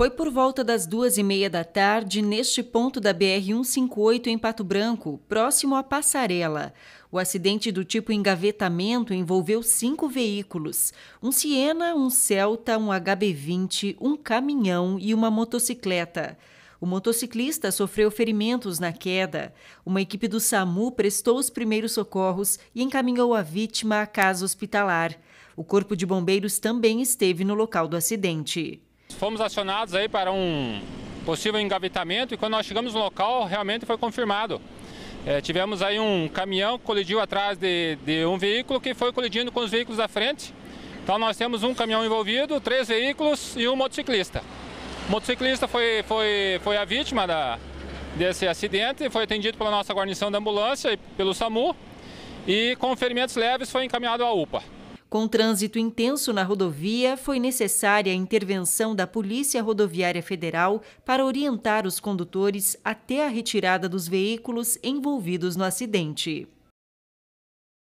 Foi por volta das duas e meia da tarde, neste ponto da BR-158 em Pato Branco, próximo à Passarela. O acidente do tipo engavetamento envolveu cinco veículos: um Siena, um Celta, um HB20, um caminhão e uma motocicleta. O motociclista sofreu ferimentos na queda. Uma equipe do SAMU prestou os primeiros socorros e encaminhou a vítima à casa hospitalar. O Corpo de Bombeiros também esteve no local do acidente. Fomos acionados aí para um possível engavetamento e quando nós chegamos no local realmente foi confirmado. É, tivemos aí um caminhão que colidiu atrás de, de um veículo que foi colidindo com os veículos da frente. Então nós temos um caminhão envolvido, três veículos e um motociclista. O motociclista foi, foi, foi a vítima da, desse acidente, foi atendido pela nossa guarnição da ambulância e pelo SAMU e com ferimentos leves foi encaminhado à UPA. Com trânsito intenso na rodovia, foi necessária a intervenção da Polícia Rodoviária Federal para orientar os condutores até a retirada dos veículos envolvidos no acidente.